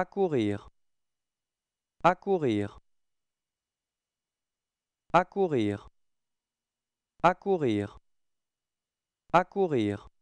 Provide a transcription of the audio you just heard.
Accourir. Accourir. Accourir. Accourir. Accourir.